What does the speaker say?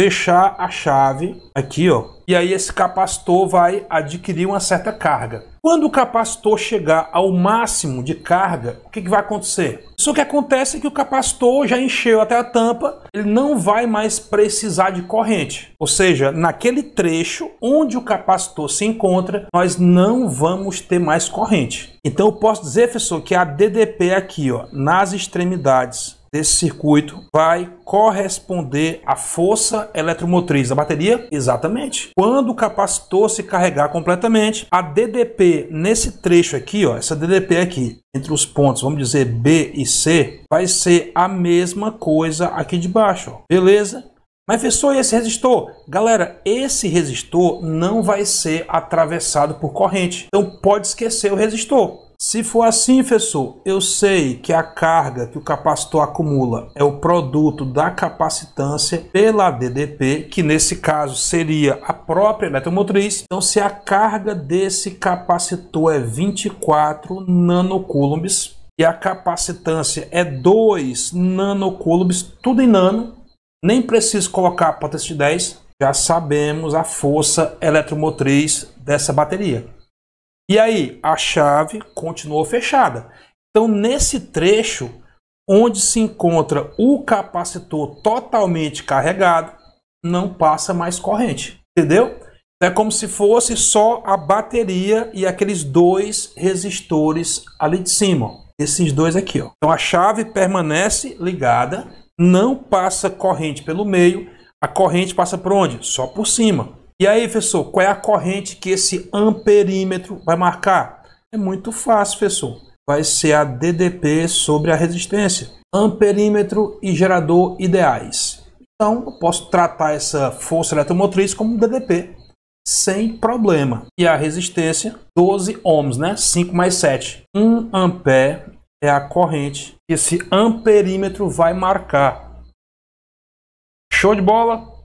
fechar a chave aqui, ó. E aí esse capacitor vai adquirir uma certa carga. Quando o capacitor chegar ao máximo de carga, o que, que vai acontecer? Isso que acontece é que o capacitor já encheu até a tampa, ele não vai mais precisar de corrente. Ou seja, naquele trecho onde o capacitor se encontra, nós não vamos ter mais corrente. Então eu posso dizer, professor, que a DDP aqui, ó, nas extremidades desse circuito vai corresponder à força eletromotriz da bateria? Exatamente. Quando o capacitor se carregar completamente, a DDP nesse trecho aqui, ó, essa DDP aqui, entre os pontos, vamos dizer B e C, vai ser a mesma coisa aqui de baixo, ó. beleza? Mas pessoal esse resistor? Galera, esse resistor não vai ser atravessado por corrente. Então pode esquecer o resistor. Se for assim, professor, eu sei que a carga que o capacitor acumula é o produto da capacitância pela DDP, que nesse caso seria a própria eletromotriz. Então, se a carga desse capacitor é 24 nanocoulombs e a capacitância é 2 nanocoulombs, tudo em nano, nem preciso colocar a potência de 10, já sabemos a força eletromotriz dessa bateria. E aí, a chave continuou fechada. Então, nesse trecho, onde se encontra o capacitor totalmente carregado, não passa mais corrente, entendeu? É como se fosse só a bateria e aqueles dois resistores ali de cima, ó. esses dois aqui. Ó. Então a chave permanece ligada, não passa corrente pelo meio, a corrente passa por onde? Só por cima. E aí, professor, qual é a corrente que esse amperímetro vai marcar? É muito fácil, professor. Vai ser a DDP sobre a resistência. Amperímetro e gerador ideais. Então, eu posso tratar essa força eletromotriz como DDP, sem problema. E a resistência, 12 ohms, né? 5 mais 7. 1 ampere é a corrente que esse amperímetro vai marcar. Show de bola?